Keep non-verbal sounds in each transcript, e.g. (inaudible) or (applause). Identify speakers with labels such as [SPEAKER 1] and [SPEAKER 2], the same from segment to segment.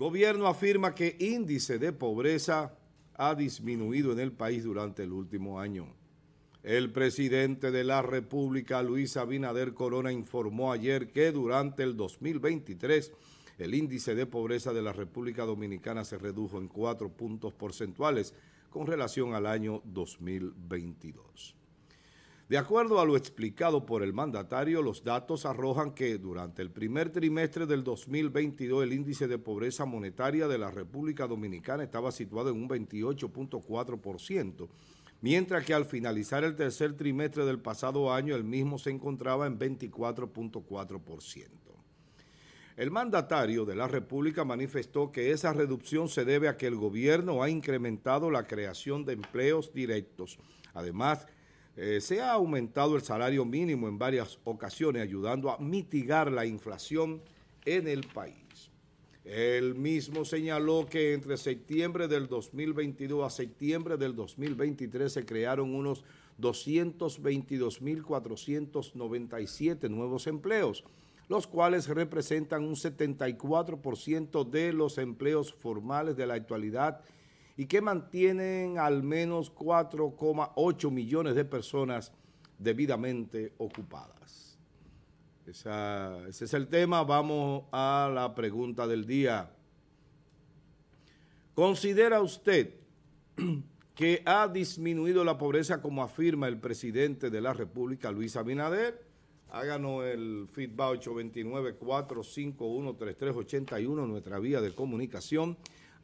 [SPEAKER 1] Gobierno afirma que índice de pobreza ha disminuido en el país durante el último año. El presidente de la República, Luis Abinader Corona, informó ayer que durante el 2023 el índice de pobreza de la República Dominicana se redujo en cuatro puntos porcentuales con relación al año 2022. De acuerdo a lo explicado por el mandatario, los datos arrojan que durante el primer trimestre del 2022 el índice de pobreza monetaria de la República Dominicana estaba situado en un 28.4%, mientras que al finalizar el tercer trimestre del pasado año el mismo se encontraba en 24.4%. El mandatario de la República manifestó que esa reducción se debe a que el gobierno ha incrementado la creación de empleos directos. Además, eh, se ha aumentado el salario mínimo en varias ocasiones, ayudando a mitigar la inflación en el país. El mismo señaló que entre septiembre del 2022 a septiembre del 2023 se crearon unos 222.497 nuevos empleos, los cuales representan un 74% de los empleos formales de la actualidad y que mantienen al menos 4,8 millones de personas debidamente ocupadas. ese es el tema. Vamos a la pregunta del día. ¿Considera usted (clears throat) que ha disminuido la pobreza como afirma el presidente de la República, Luis Abinader? Háganos el feedback 829-451-3381, nuestra vía de comunicación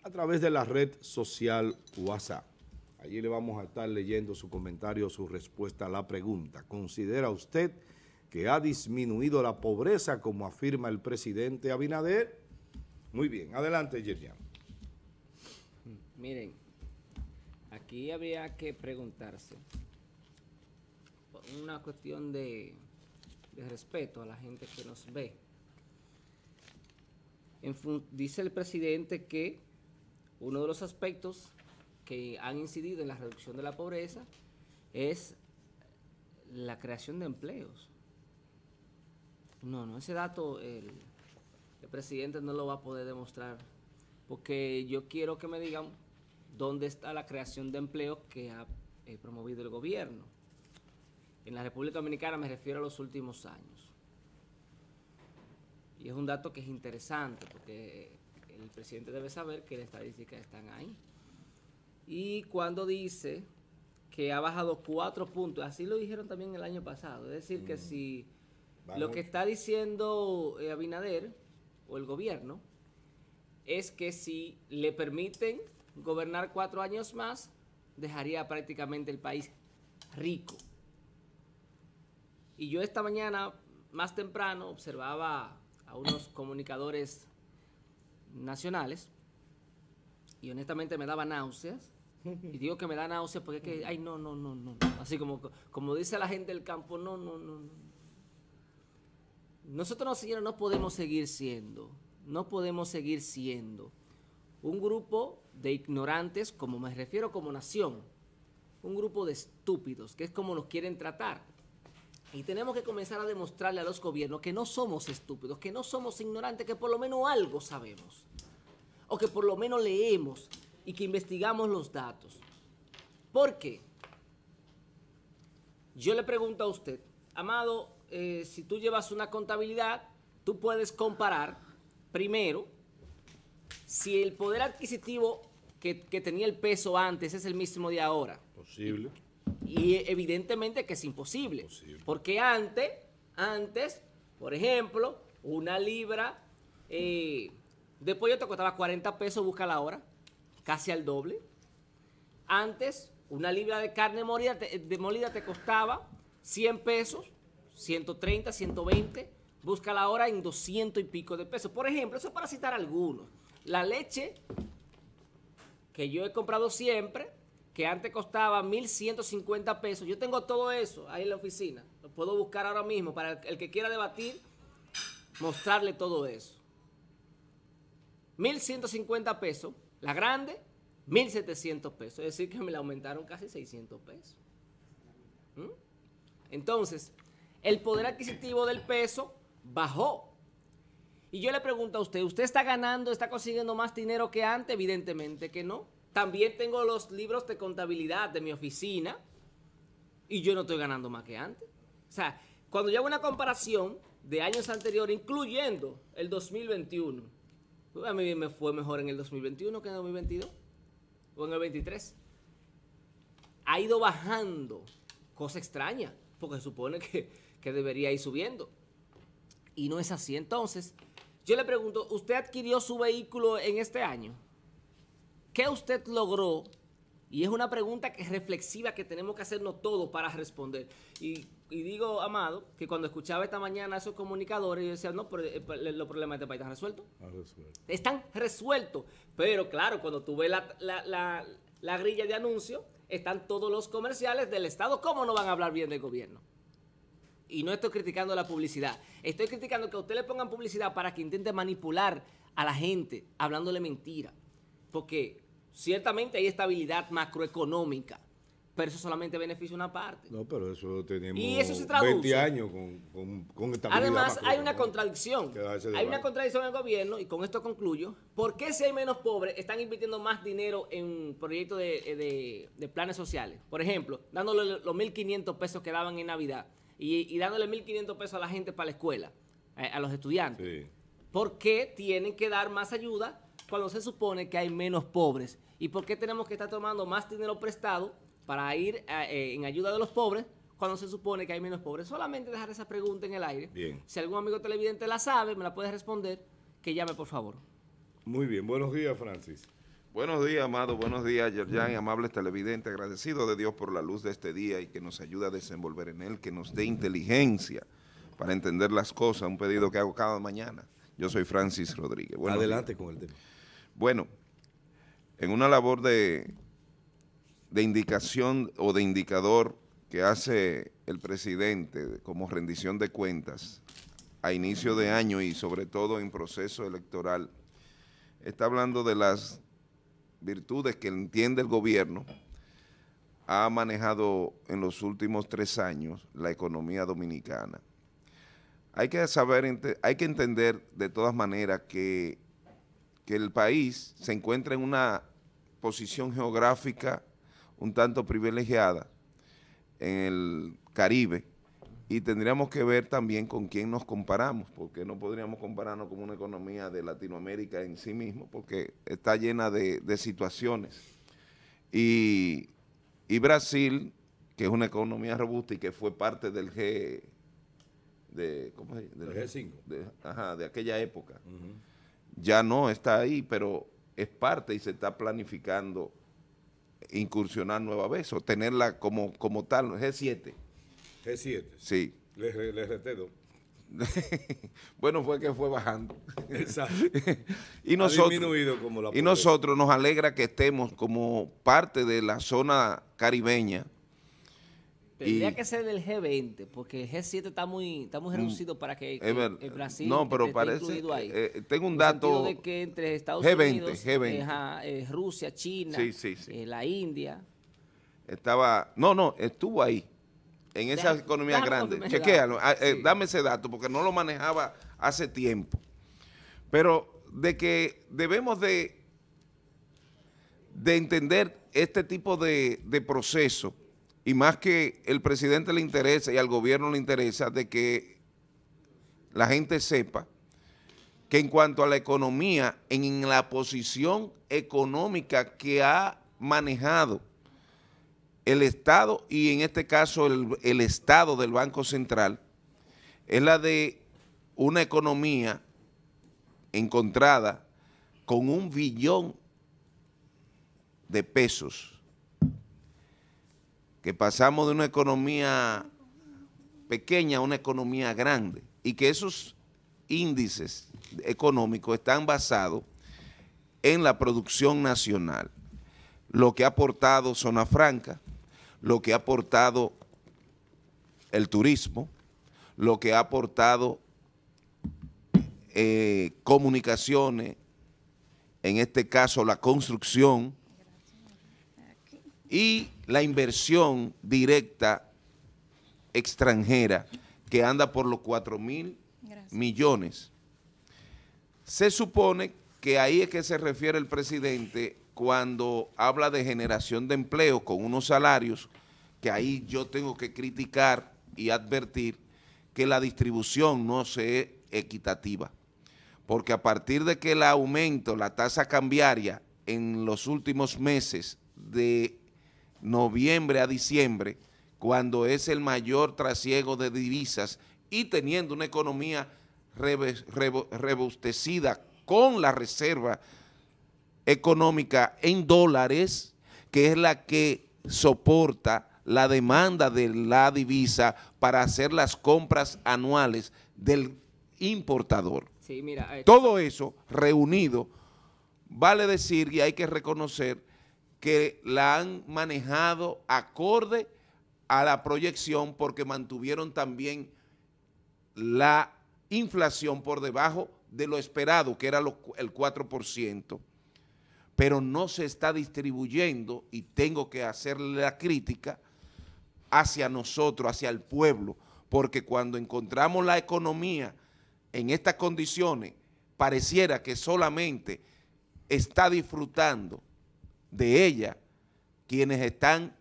[SPEAKER 1] a través de la red social WhatsApp. Allí le vamos a estar leyendo su comentario, su respuesta a la pregunta. ¿Considera usted que ha disminuido la pobreza como afirma el presidente Abinader? Muy bien, adelante Yerian.
[SPEAKER 2] Miren, aquí habría que preguntarse una cuestión de, respeto a la gente que nos ve. dice el presidente que uno de los aspectos que han incidido en la reducción de la pobreza es la creación de empleos. No, no, ese dato el, presidente no lo va a poder demostrar, porque yo quiero que me digan dónde está la creación de empleos que ha eh, promovido el gobierno. En la República Dominicana me refiero a los últimos años. Y es un dato que es interesante, porque el presidente debe saber que las estadísticas están ahí. Y cuando dice que ha bajado cuatro puntos, así lo dijeron también el año pasado, es decir, que mm. si lo que está diciendo eh, Abinader o el gobierno es que si le permiten gobernar cuatro años más, dejaría prácticamente el país rico. Y yo esta mañana, más temprano, observaba a unos comunicadores nacionales y honestamente me daba náuseas. Y digo que me da náuseas porque es que, ay, no, no, no, no. Así como, como dice la gente del campo, no, no, no, Nosotros, no, señores, no podemos seguir siendo, no podemos seguir siendo un grupo de ignorantes, como me refiero como nación, un grupo de estúpidos, que es como nos quieren tratar. Y tenemos que comenzar a demostrarle a los gobiernos que no somos estúpidos, que no somos ignorantes, que por lo menos algo sabemos. O que por lo menos leemos y que investigamos los datos. ¿Por qué? Yo le pregunto a usted, Amado, eh, si tú llevas una contabilidad, tú puedes comparar primero si el poder adquisitivo que, tenía el peso antes es el mismo de ahora. Posible. Y evidentemente que es imposible. Porque antes, antes, por ejemplo, una libra eh, de pollo te costaba 40 pesos, busca la hora, casi al doble. Antes, una libra de carne molida te, de molida te costaba 100 pesos, 130, 120, busca la hora en 200 y pico de pesos. Por ejemplo, eso para citar algunos. La leche que yo he comprado siempre, que antes costaba 1.150 pesos. Yo tengo todo eso ahí en la oficina. Lo puedo buscar ahora mismo para el, que quiera debatir, mostrarle todo eso. 1.150 pesos, la grande, 1.700 pesos. Es decir, que me la aumentaron casi 600 pesos. ¿Mm? Entonces, el poder adquisitivo del peso bajó. Y yo le pregunto a usted, ¿usted está ganando, está consiguiendo más dinero que antes? Evidentemente que no. También tengo los libros de contabilidad de mi oficina y yo no estoy ganando más que antes. O sea, cuando yo hago una comparación de años anteriores, incluyendo el 2021, pues, a mí me fue mejor en el 2021 que en el 2022 o en el 23. Ha ido bajando, cosa extraña, porque se supone que debería ir subiendo. Y no es así. Entonces, yo le pregunto, ¿usted adquirió su vehículo en este año? ¿Qué usted logró? Y es una pregunta que reflexiva que tenemos que hacernos todos para responder. Y, digo, Amado, que cuando escuchaba esta mañana a esos comunicadores, yo decía, no, pero eh, los problemas de este país están resueltos.
[SPEAKER 1] resuelto.
[SPEAKER 2] Están resueltos. Pero claro, cuando tú ves la, grilla de anuncios, están todos los comerciales del Estado. ¿Cómo no van a hablar bien del gobierno? Y no estoy criticando la publicidad. Estoy criticando que a usted le pongan publicidad para que intente manipular a la gente hablándole mentira. Porque Ciertamente hay estabilidad macroeconómica, pero eso solamente beneficia una parte.
[SPEAKER 1] No, pero eso tenemos 20 años con, con, con estabilidad Además, hay una
[SPEAKER 2] contradicción. Hay una contradicción en el gobierno, y con esto concluyo. ¿Por qué si hay menos pobres están invirtiendo más dinero en proyectos de, eh, de, planes sociales? Por ejemplo, dándole los 1.500 pesos que daban en Navidad y, dándole 1.500 pesos a la gente para la escuela, a, los estudiantes. ¿Por qué tienen que dar más ayuda cuando se supone que hay menos pobres? ¿Y por qué tenemos que estar tomando más dinero prestado para ir eh, eh, en ayuda de los pobres cuando se supone que hay menos pobres? Solamente dejar esa pregunta en el aire. Bien. Si algún amigo televidente la sabe, me la puede responder, que llame por favor.
[SPEAKER 3] Muy bien, buenos días Francis. Buenos días, amado. Buenos días, Yerjan, amables televidentes. Agradecido de Dios por la luz de este día y que nos ayude a desenvolver en él, que nos dé inteligencia para entender las cosas. Un pedido que hago cada mañana. Yo soy Francis Rodríguez. Adelante con el tema. Bueno, en una labor de, indicación o de indicador que hace el presidente como rendición de cuentas a inicio de año y sobre todo en proceso electoral, está hablando de las virtudes que entiende el gobierno ha manejado en los últimos tres años la economía dominicana. Hay que saber, hay que entender de todas maneras que que el país se encuentra en una posición geográfica un tanto privilegiada en el Caribe y tendríamos que ver también con quién nos comparamos, porque no podríamos compararnos con una economía de Latinoamérica en sí mismo, porque está llena de, situaciones. Y, Brasil, que es una economía robusta y que fue parte del G... De, G5. ajá, de aquella época ya no está ahí, pero es parte y se está planificando incursionar nueva vez o tenerla como, como tal, G7. G7. Sí. le, (laughs) bueno, fue que fue bajando. Exacto. (laughs) y como la y nosotros nos alegra que estemos como parte de la zona caribeña Tendría que
[SPEAKER 2] ser del G20, porque el G7 está muy, mm, reducido para que el, Brasil no, pero esté parece, ahí.
[SPEAKER 3] Eh, tengo un dato. de
[SPEAKER 2] que entre Estados G20, G20. Eh, Rusia, China,
[SPEAKER 3] eh, la India. Estaba, no, no, estuvo ahí, en esa economía grande. Chequéalo, ah, dame ese dato, porque no lo manejaba hace tiempo. Pero de que debemos de, de entender este tipo de, de proceso y más que el presidente le interesa y al gobierno le interesa de que la gente sepa que en cuanto a la economía, en la posición económica que ha manejado el Estado y en este caso el, Estado del Banco Central, es la de una economía encontrada con un billón de pesos que pasamos de una economía pequeña a una economía grande y que esos índices económicos están basados en la producción nacional, lo que ha aportado Zona Franca, lo que ha aportado el turismo, lo que ha aportado eh, comunicaciones, en este caso la construcción, y la inversión directa extranjera que anda por los 4 mil millones. Se supone que ahí es que se refiere el presidente cuando habla de generación de empleo con unos salarios que ahí yo tengo que criticar y advertir que la distribución no se equitativa. Porque a partir de que el aumento, la tasa cambiaria en los últimos meses de noviembre a diciembre, cuando es el mayor trasiego de divisas y teniendo una economía rebustecida con la reserva económica en dólares, que es la que soporta la demanda de la divisa para hacer las compras anuales del importador. mira, eh, Todo eso reunido, vale decir y hay que reconocer que la han manejado acorde a la proyección porque mantuvieron también la inflación por debajo de lo esperado, que era el 4%, pero no se está distribuyendo, y tengo que hacerle la crítica, hacia nosotros, hacia el pueblo, porque cuando encontramos la economía en estas condiciones, pareciera que solamente está disfrutando de ella quienes están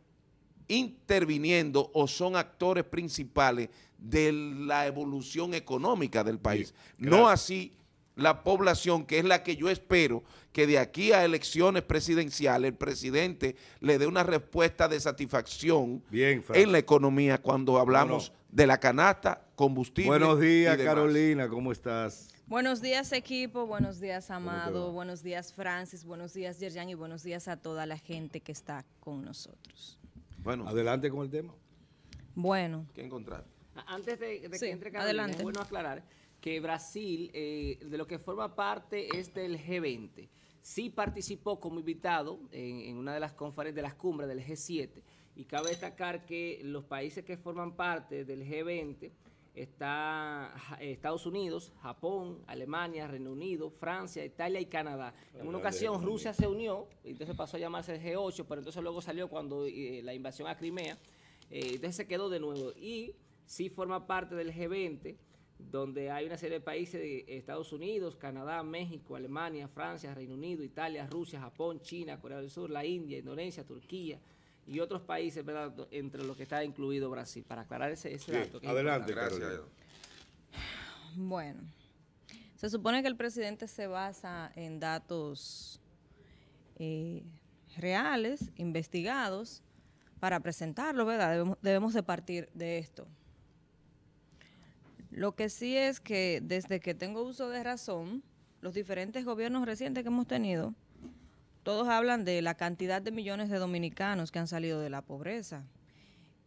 [SPEAKER 3] interviniendo o son actores principales de la evolución económica del país. No así la población, que es la que yo espero que de aquí a elecciones presidenciales el presidente le dé una respuesta de satisfacción en la economía cuando hablamos de la canasta, combustible. Buenos días, Carolina, ¿cómo estás?
[SPEAKER 4] Buenos días equipo, buenos días Amado, buenos días Francis, buenos días Yerjan y buenos días a toda la gente que está con nosotros.
[SPEAKER 1] Bueno, adelante con el tema. Bueno. ¿Qué encontrar?
[SPEAKER 2] Antes de, que entre bueno aclarar que Brasil, eh, de lo que forma parte es del G20. Sí participó como invitado en, en una de las conferencias de las cumbres del G7 y cabe destacar que los países que forman parte del G20 está eh, Estados Unidos, Japón, Alemania, Reino Unido, Francia, Italia y Canadá. En una ocasión Rusia se unió, entonces pasó a llamarse G8, pero entonces luego salió cuando eh, la invasión a Crimea, eh, entonces se quedó de nuevo. Y sí forma parte del G20, donde hay una serie de países, de Estados Unidos, Canadá, México, Alemania, Francia, Reino Unido, Italia, Rusia, Japón, China, Corea del Sur, la India, Indonesia, Turquía, y otros países, ¿verdad? Entre los que está incluido Brasil, para aclarar ese, dato. adelante, gracias.
[SPEAKER 4] Bueno, se supone que el presidente se basa en datos eh, reales, investigados, para presentarlo, ¿verdad? Debemos, debemos de partir de esto. Lo que sí es que desde que tengo uso de razón, los diferentes gobiernos recientes que hemos tenido, todos hablan de la cantidad de millones de dominicanos que han salido de la pobreza.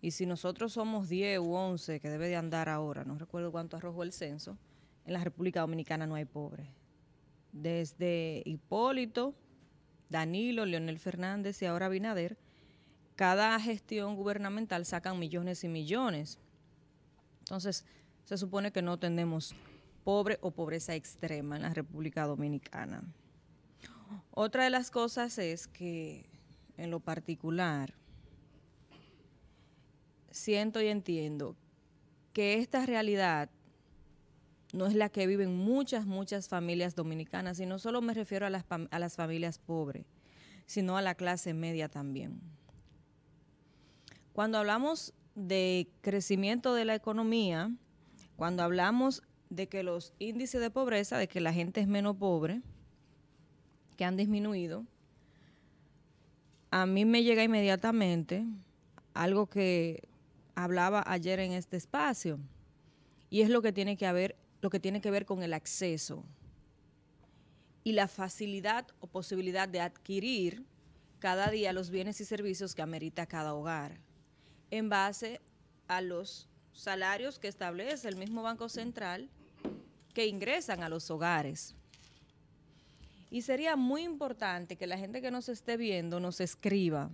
[SPEAKER 4] Y si nosotros somos 10 u 11, que debe de andar ahora, no recuerdo cuánto arrojó el censo, en la República Dominicana no hay pobres. Desde Hipólito, Danilo, Leonel Fernández y ahora Binader, cada gestión gubernamental sacan millones y millones. Entonces, se supone que no tenemos pobre o pobreza extrema en la República Dominicana. Otra de las cosas es que en lo particular siento y entiendo que esta realidad no es la que viven muchas, muchas familias dominicanas, y no solo me refiero a las, a las familias pobres, sino a la clase media también. Cuando hablamos de crecimiento de la economía, cuando hablamos de que los índices de pobreza, de que la gente es menos pobre, que han disminuido, a mí me llega inmediatamente algo que hablaba ayer en este espacio y es lo que tiene que lo que tiene que ver con el acceso y la facilidad o posibilidad de adquirir cada día los bienes y servicios que amerita cada hogar en base a los salarios que establece el mismo Banco Central que ingresan a los hogares. Y sería muy importante que la gente que nos esté viendo nos escriba.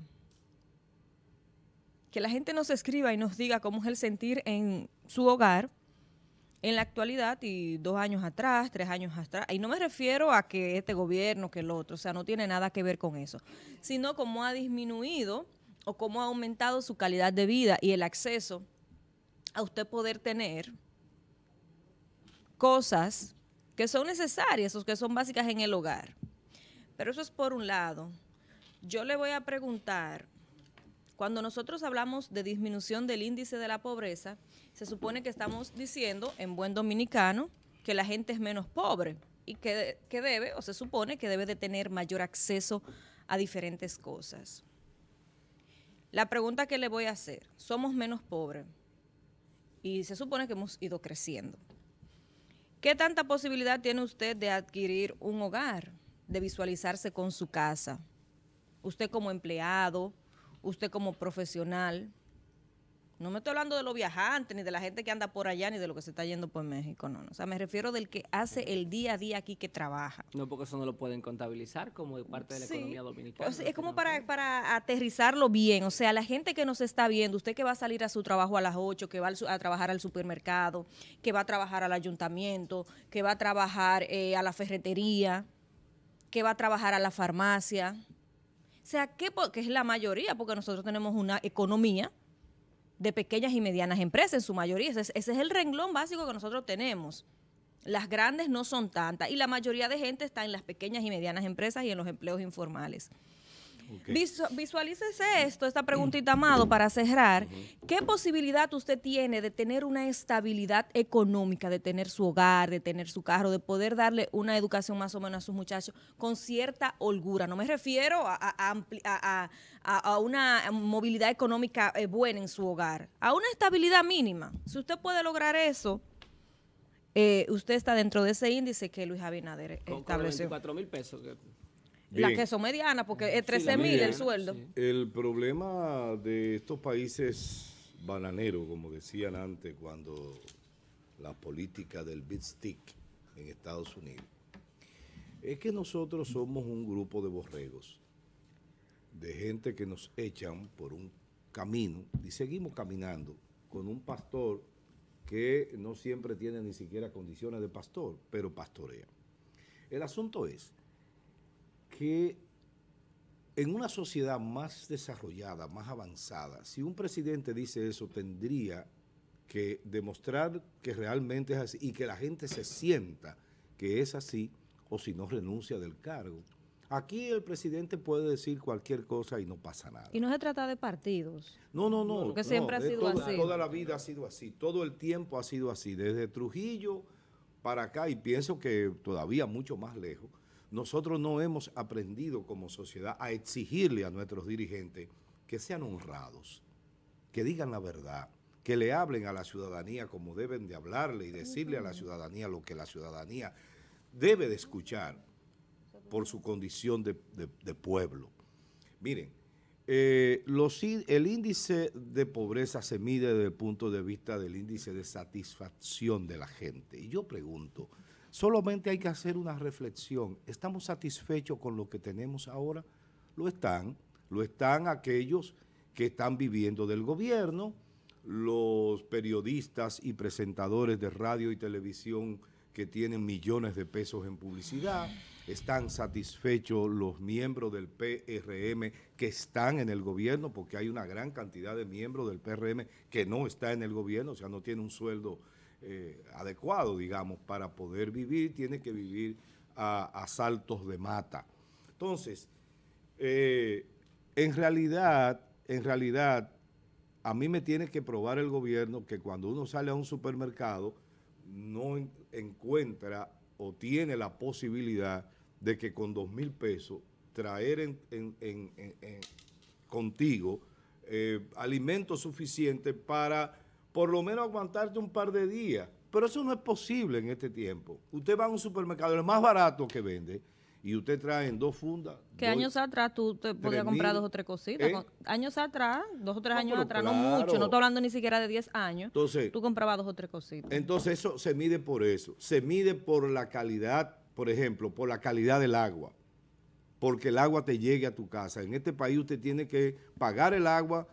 [SPEAKER 4] Que la gente nos escriba y nos diga cómo es el sentir en su hogar en la actualidad y dos años atrás, tres años atrás. Y no me refiero a que este gobierno, que el otro, o sea, no tiene nada que ver con eso, sino cómo ha disminuido o cómo ha aumentado su calidad de vida y el acceso a usted poder tener cosas que son necesarias o que son básicas en el hogar. Pero eso es por un lado. Yo le voy a preguntar, cuando nosotros hablamos de disminución del índice de la pobreza, se supone que estamos diciendo, en buen dominicano, que la gente es menos pobre y que, debe, o se supone que debe de tener mayor acceso a diferentes cosas. La pregunta que le voy a hacer, somos menos pobres y se supone que hemos ido creciendo. ¿Qué tanta posibilidad tiene usted de adquirir un hogar, de visualizarse con su casa? Usted como empleado, usted como profesional. No me estoy hablando de los viajantes, ni de la gente que anda por allá, ni de lo que se está yendo por México, no. no. O sea, me refiero del que hace el día a día aquí que trabaja. No, porque eso no lo pueden contabilizar como parte de la economía dominicana. es como para, para, aterrizarlo bien. O sea, la gente que nos está viendo, usted que va a salir a su trabajo a las 8, que va a trabajar al supermercado, que va a trabajar al ayuntamiento, que va a trabajar eh, a la ferretería, que va a trabajar a la farmacia. O sea, que, que es la mayoría, porque nosotros tenemos una economía de pequeñas y medianas empresas en su mayoría. Ese es, el renglón básico que nosotros tenemos. Las grandes no son tantas y la mayoría de gente está en las pequeñas y medianas empresas y en los empleos informales visualícese esto, esta preguntita, Amado, para cerrar. ¿Qué posibilidad usted tiene de tener una estabilidad económica, de tener su hogar, de tener su carro, de poder darle una educación más o menos a sus muchachos con cierta holgura? No me refiero a, una movilidad económica eh, buena en su hogar, a una estabilidad mínima. Si usted puede lograr eso, eh, usted está dentro de ese índice que Luis Abinader estableció.
[SPEAKER 2] 4 mil pesos.
[SPEAKER 1] La Las que son
[SPEAKER 4] medianas, porque es 13 mil el sueldo.
[SPEAKER 1] El problema de estos países bananeros, como decían antes, cuando la política del big stick en Estados Unidos, es que nosotros somos un grupo de borregos, de gente que nos echan por un camino y seguimos caminando con un pastor que no siempre tiene ni siquiera condiciones de pastor, pero pastorea. El asunto es que en una sociedad más desarrollada, más avanzada, si un presidente dice eso, tendría que demostrar que realmente es así y que la gente se sienta que es así o si no renuncia del cargo. Aquí el presidente puede decir cualquier cosa y no pasa nada.
[SPEAKER 4] Y no se trata de partidos.
[SPEAKER 1] No, no, no. Porque siempre ha sido así. Toda la vida ha sido así, todo el tiempo ha sido así, desde Trujillo para acá y pienso que todavía mucho más lejos nosotros no hemos aprendido como sociedad a exigirle a nuestros dirigentes que sean honrados, que digan la verdad, que le hablen a la ciudadanía como deben de hablarle y decirle a la ciudadanía lo que la ciudadanía debe de escuchar por su condición de, pueblo. Miren, eh, el índice de pobreza se mide desde el punto de vista del índice de satisfacción de la gente. Y yo pregunto, Solamente hay que hacer una reflexión. ¿Estamos satisfechos con lo que tenemos ahora? Lo están. Lo están aquellos que están viviendo del gobierno, los periodistas y presentadores de radio y televisión que tienen millones de pesos en publicidad, están satisfechos los miembros del PRM que están en el gobierno, porque hay una gran cantidad de miembros del PRM que no está en el gobierno, o sea, no tiene un sueldo eh, adecuado, digamos, para poder vivir, tiene que vivir a, saltos de mata. Entonces, eh, en realidad, en realidad, a mí me tiene que probar el gobierno que cuando uno sale a un supermercado no encuentra o tiene la posibilidad de que con dos mil pesos traer en, contigo eh, alimentos suficientes para por lo menos aguantarte un par de días. Pero eso no es posible en este tiempo. Usted va a un supermercado, el más barato que vende, y usted trae en dos fundas.
[SPEAKER 4] Que años atrás tú te podías comprar dos o tres cositas. ¿eh? Años atrás, dos o tres años atrás, no mucho, no estoy hablando ni siquiera de 10 años. tú comprabas dos o tres cositas.
[SPEAKER 1] Entonces eso se mide por eso. Se mide por la calidad, por ejemplo, por la calidad del agua. Porque el agua te llegue a tu casa. En este país usted tiene que pagar el agua.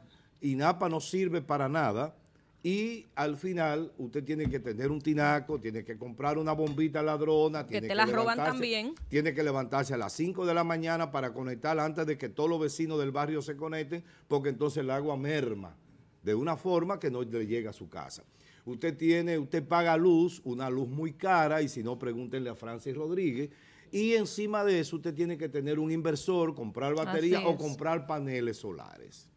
[SPEAKER 1] ...y Napa no sirve para nada y al final usted tiene que tener un tinaco, tiene que comprar una bombita ladrona, que tiene te la roban también. Tiene que levantarse a las 5 de la mañana para conectar antes de que todos los vecinos del barrio se conecten, porque entonces el agua merma de una forma que no le llega a su casa. Usted tiene, usted paga luz, una luz muy cara, y si no, pregúntenle a Francis Rodríguez, y encima de eso usted tiene que tener un inversor, comprar batería o comprar paneles solares.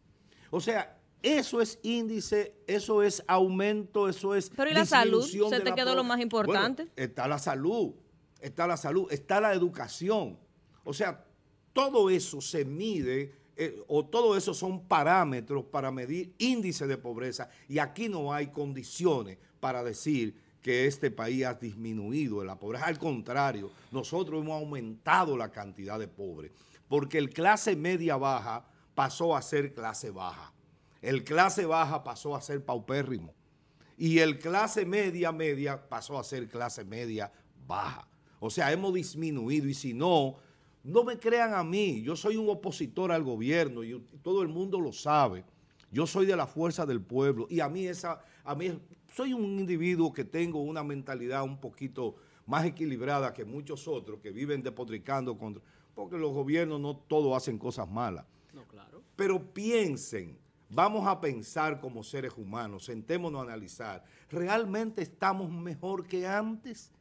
[SPEAKER 1] O sea, eso es índice, eso es aumento, eso es. Pero ¿y la salud? ¿Se te quedó lo más importante? está la salud, está la salud, está la educación. O sea, todo eso se mide eh, o todo eso son parámetros para medir índice de pobreza y aquí no hay condiciones para decir que este país ha disminuido la pobreza. Al contrario, nosotros hemos aumentado la cantidad de pobres porque el clase media baja pasó a ser clase baja. El clase baja pasó a ser paupérrimo y el clase media media pasó a ser clase media baja. O sea, hemos disminuido y si no, no me crean a mí, yo soy un opositor al gobierno y todo el mundo lo sabe. Yo soy de la fuerza del pueblo y a mí esa, a mí soy un individuo que tengo una mentalidad un poquito más equilibrada que muchos otros que viven depotricando contra, porque los gobiernos no todos hacen cosas malas. No, claro. Pero piensen Vamos a pensar como seres humanos, sentémonos a analizar. ¿Realmente estamos mejor que antes?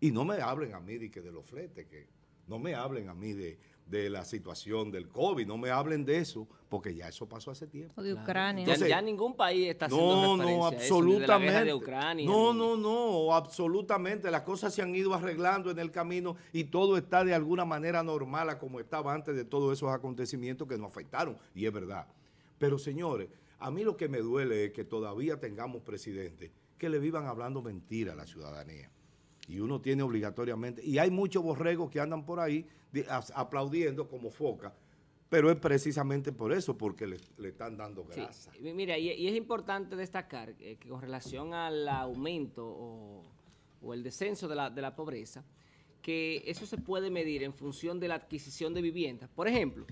[SPEAKER 1] Y no me hablen a mí de, que de los fletes, que no me hablen a mí de, la situación del COVID, no me hablen de eso, porque ya eso pasó hace tiempo. de Ucrania. ya,
[SPEAKER 2] ningún país está haciendo referencia de, la Ucrania. No, no,
[SPEAKER 1] no, absolutamente. Las cosas se han ido arreglando en el camino y todo está de alguna manera normal como estaba antes de todos esos acontecimientos que nos afectaron. Y es verdad, pero señores, a mí lo que me duele es que todavía tengamos presidentes que le vivan hablando mentira a la ciudadanía. Y uno tiene obligatoriamente, y hay muchos borregos que andan por ahí aplaudiendo como foca, pero es precisamente por eso, porque le, están dando grasa.
[SPEAKER 2] mira, y, es importante destacar eh, que con relación al aumento o, el descenso de la, de la, pobreza, que eso se puede medir en función de la adquisición de viviendas. Por ejemplo,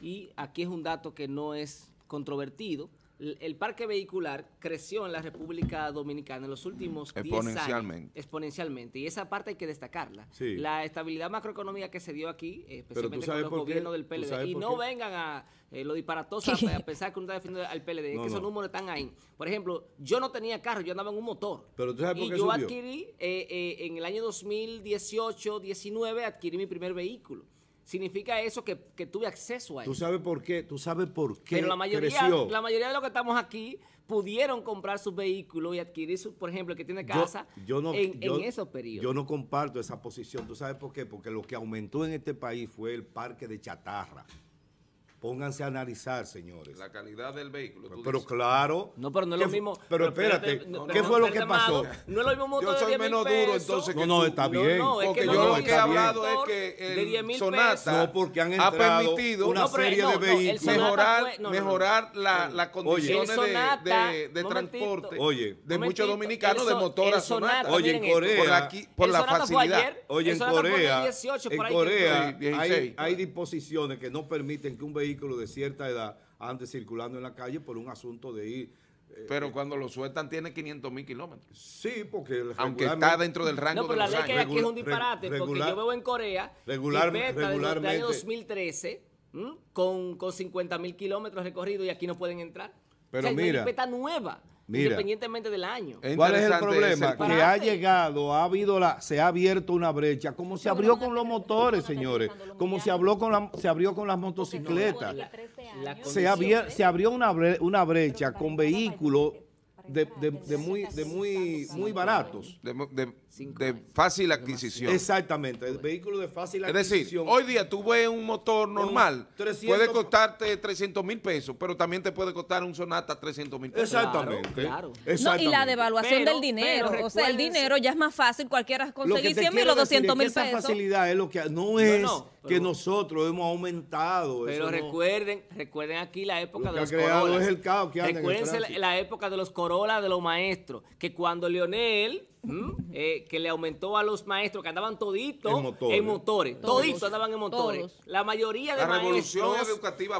[SPEAKER 2] y aquí es un dato que no es controvertido, el parque vehicular creció en la República Dominicana en los últimos 10 años. Exponencialmente. Y esa parte hay que destacarla. La estabilidad macroeconómica que se dio aquí, eh, especialmente con los gobiernos del PLD. Y no vengan a eh, lo disparatoso a, pensar que uno está defendiendo al PLD, Es que esos números están ahí. Por ejemplo, yo no tenía carro, yo andaba en un motor. Pero ¿tú sabes por y yo adquirí, eh, en el año 2018-19, adquirí mi primer vehículo significa eso que, tuve acceso a eso. Tú sabes
[SPEAKER 1] por qué, tú sabes por qué. Pero la mayoría, la
[SPEAKER 2] mayoría de los que estamos aquí pudieron comprar sus vehículos y adquirir, su, por ejemplo, el que tiene casa en,
[SPEAKER 1] en, esos periodos. Yo no comparto esa posición. ¿Tú sabes por qué? Porque lo que aumentó en este país fue el parque de chatarra. Pónganse a analizar, señores. La
[SPEAKER 3] calidad del vehículo. Pero, claro.
[SPEAKER 1] No, pero no es lo mismo. Pero, espérate, ¿qué fue lo que pasó? No es lo
[SPEAKER 3] mismo motor yo soy de 10
[SPEAKER 1] menos duro entonces No, no, está bien. No, porque que yo lo que he hablado es que el Sonata
[SPEAKER 3] porque han ha permitido una serie de vehículos mejorar, mejorar las condiciones de, transporte de muchos dominicanos de motor a Sonata. Oye, en Corea. Por la facilidad. Oye, en Corea. En Corea
[SPEAKER 1] hay disposiciones que no permiten que un vehículo de cierta edad antes circulando en la calle por un
[SPEAKER 3] asunto de ir eh, pero eh, cuando lo sueltan tiene 500 mil kilómetros. Sí, porque aunque está dentro del rango no, de la ley que es un disparate, porque yo veo en
[SPEAKER 2] Corea regular, regularmente, 2013 con, con 50 mil kilómetros recorridos y aquí no pueden entrar.
[SPEAKER 1] Pero mira, hay
[SPEAKER 2] nueva independientemente del año. ¿Cuál es
[SPEAKER 1] el problema? Que ha llegado, ha habido la, se ha abierto una brecha, como se abrió con los motores, señores, como se habló con la, se abrió con las motocicletas.
[SPEAKER 2] Se, abrió,
[SPEAKER 1] se abrió una, una brecha con vehículos de, muy, de muy, muy baratos
[SPEAKER 3] de fácil adquisición. Exactamente, el vehículo
[SPEAKER 1] de fácil adquisición. Es decir, hoy
[SPEAKER 3] día tú ves un motor normal, puede costarte 300 mil pesos, pero también te puede costar un Sonata 300 mil pesos. Exactamente. y la
[SPEAKER 4] devaluación del dinero, o sea, el dinero ya es más fácil, cualquiera conseguir 100 mil o 200 mil pesos. Esa
[SPEAKER 1] facilidad es lo que no es que nosotros hemos aumentado. Pero
[SPEAKER 2] recuerden, recuerden aquí la época de los Corolla. es Recuérdense la, época de los Corolla, de los maestros, que cuando Lionel... ¿Mm? eh, que le aumentó a los maestros que andaban toditos en motores. Toditos andaban en motores. La mayoría de maestros.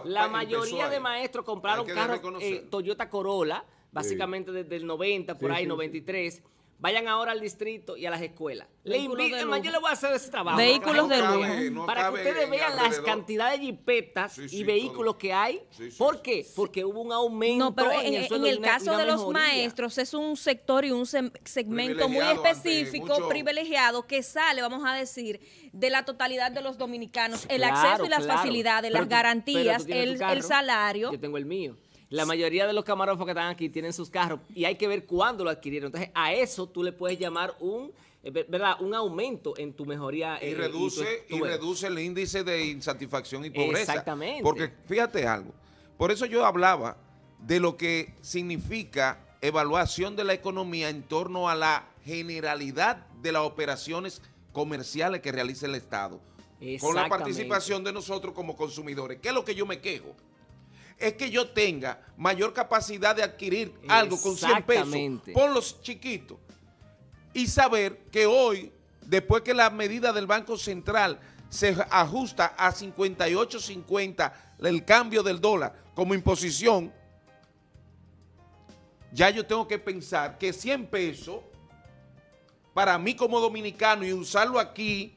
[SPEAKER 2] la mayoría de maestros compraron carros eh, Toyota Corolla, básicamente desde el 90, por ahí, 93 Vayan ahora al distrito y a las escuelas. Le invito, yo le voy a hacer ese trabajo. Vehículos de lujo. para que ustedes vean las cantidades de jipetas y vehículos que hay. ¿Por qué? Porque hubo un aumento. No, pero en, el, en el caso de los maestros
[SPEAKER 4] es un sector y un segmento muy específico, privilegiado, que sale, vamos a decir, de la totalidad de los dominicanos. El acceso y las facilidades, las garantías, el salario.
[SPEAKER 2] Yo tengo el mío. La mayoría de los camarógrafos que están aquí tienen sus carros y hay que ver cuándo lo adquirieron. Entonces, a eso tú le puedes llamar un
[SPEAKER 3] eh, ¿verdad? un aumento en tu mejoría. Y eh, reduce, y, y reduce el índice de insatisfacción y pobreza. Exactamente. Porque fíjate algo, por eso yo hablaba de lo que significa evaluación de la economía en torno a la generalidad de las operaciones comerciales que realiza el Estado. Con la participación de nosotros como consumidores. ¿Qué es lo que yo me quejo? es que yo tenga mayor capacidad de adquirir algo con 100 pesos por los chiquitos y saber que hoy, después que la medida del Banco Central se ajusta a 58.50 el cambio del dólar como imposición, ya yo tengo que pensar que 100 pesos para mí como dominicano y usarlo aquí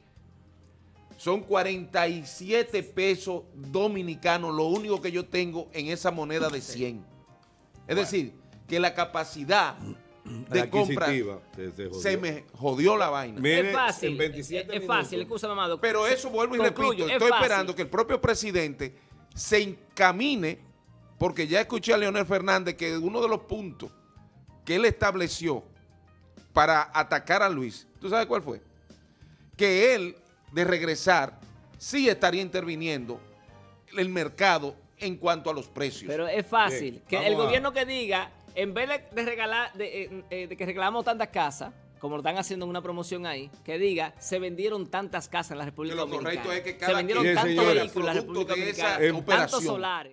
[SPEAKER 3] son 47 pesos dominicanos, lo único que yo tengo en esa moneda de 100. Es decir, que la capacidad de compra se, me jodió la vaina. es fácil, es, fácil, excusa mamado. Pero eso vuelvo y repito, estoy esperando que el propio presidente se encamine, porque ya escuché a Leonel Fernández que uno de los puntos que él estableció para atacar a Luis, ¿tú sabes cuál fue? Que él de regresar, sí estaría interviniendo el mercado en cuanto a los precios. Pero es fácil. que el gobierno
[SPEAKER 2] que diga, en vez de, regalar, eh, eh, de, que regalamos tantas casas, como lo están haciendo en una promoción ahí, que diga, se vendieron tantas casas en la República Dominicana. Lo que se vendieron tantos vehículos en la República tantos solares.